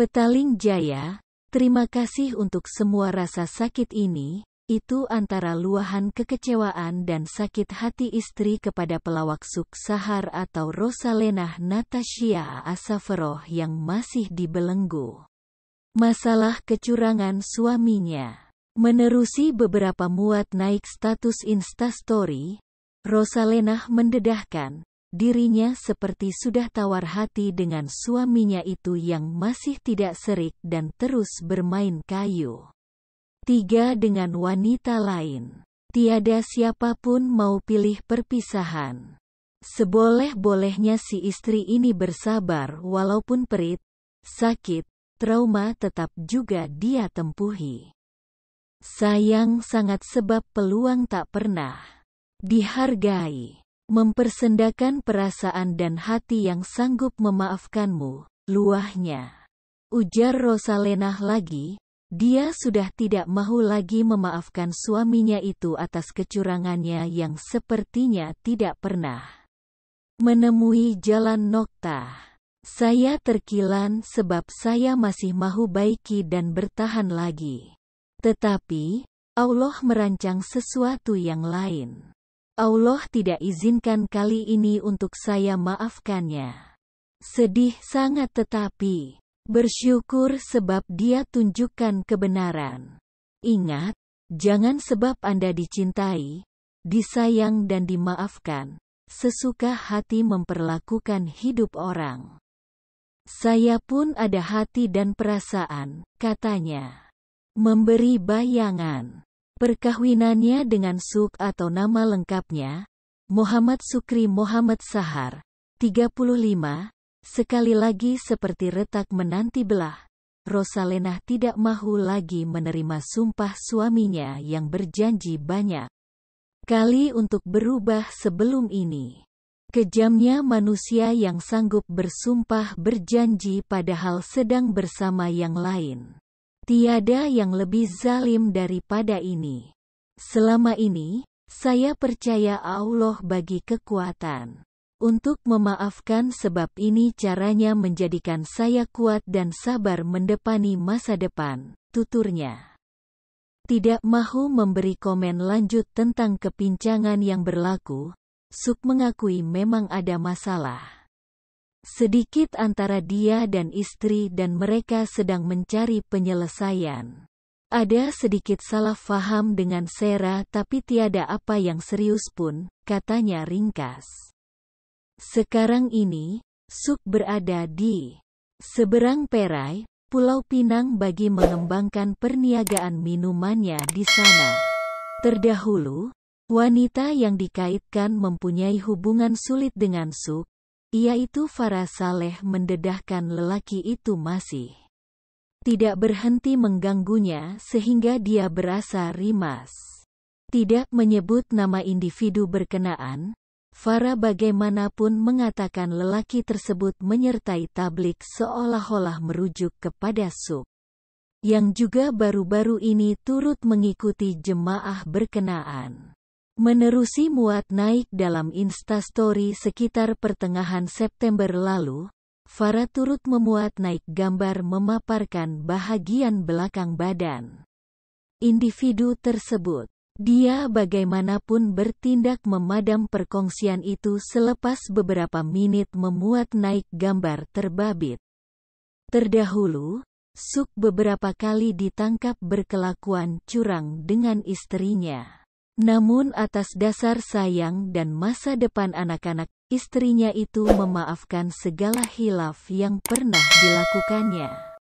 Petaling Jaya, terima kasih untuk semua rasa sakit ini, itu antara luahan kekecewaan dan sakit hati istri kepada pelawak Suksahar atau Rosalena Natasha Asafroh yang masih dibelenggu. Masalah kecurangan suaminya. Menerusi beberapa muat naik status instastory, Rosalena mendedahkan, dirinya seperti sudah tawar hati dengan suaminya itu yang masih tidak serik dan terus bermain kayu. Tiga dengan wanita lain. Tiada siapapun mau pilih perpisahan. Seboleh-bolehnya si istri ini bersabar walaupun perit, sakit, trauma tetap juga dia tempuhi. Sayang sangat sebab peluang tak pernah dihargai mempersendakan perasaan dan hati yang sanggup memaafkanmu, luahnya. Ujar Rosalena lagi, dia sudah tidak mau lagi memaafkan suaminya itu atas kecurangannya yang sepertinya tidak pernah menemui jalan nokta. Saya terkilan sebab saya masih mahu baiki dan bertahan lagi. Tetapi, Allah merancang sesuatu yang lain. Allah tidak izinkan kali ini untuk saya maafkannya. Sedih sangat tetapi, bersyukur sebab dia tunjukkan kebenaran. Ingat, jangan sebab Anda dicintai, disayang dan dimaafkan, sesuka hati memperlakukan hidup orang. Saya pun ada hati dan perasaan, katanya. Memberi bayangan. Perkahwinannya dengan Suk atau nama lengkapnya, Muhammad Sukri Muhammad Sahar, 35, sekali lagi seperti retak menanti belah. Rosalena tidak mahu lagi menerima sumpah suaminya yang berjanji banyak kali untuk berubah sebelum ini. Kejamnya manusia yang sanggup bersumpah berjanji padahal sedang bersama yang lain. Tiada yang lebih zalim daripada ini. Selama ini, saya percaya Allah bagi kekuatan. Untuk memaafkan sebab ini caranya menjadikan saya kuat dan sabar mendepani masa depan, tuturnya. Tidak mahu memberi komen lanjut tentang kepincangan yang berlaku, Suk mengakui memang ada masalah. Sedikit antara dia dan istri dan mereka sedang mencari penyelesaian. Ada sedikit salah faham dengan Sarah tapi tiada apa yang serius pun, katanya ringkas. Sekarang ini, Suk berada di seberang Perai, Pulau Pinang bagi mengembangkan perniagaan minumannya di sana. Terdahulu, wanita yang dikaitkan mempunyai hubungan sulit dengan Suk, yaitu Farah Saleh mendedahkan lelaki itu masih tidak berhenti mengganggunya sehingga dia berasa rimas. Tidak menyebut nama individu berkenaan, Farah bagaimanapun mengatakan lelaki tersebut menyertai tablik seolah-olah merujuk kepada Sub, yang juga baru-baru ini turut mengikuti jemaah berkenaan. Menerusi muat naik dalam instastory sekitar pertengahan September lalu, Farah turut memuat naik gambar memaparkan bahagian belakang badan. Individu tersebut, dia bagaimanapun bertindak memadam perkongsian itu selepas beberapa menit memuat naik gambar terbabit. Terdahulu, Suk beberapa kali ditangkap berkelakuan curang dengan istrinya. Namun atas dasar sayang dan masa depan anak-anak, istrinya itu memaafkan segala hilaf yang pernah dilakukannya.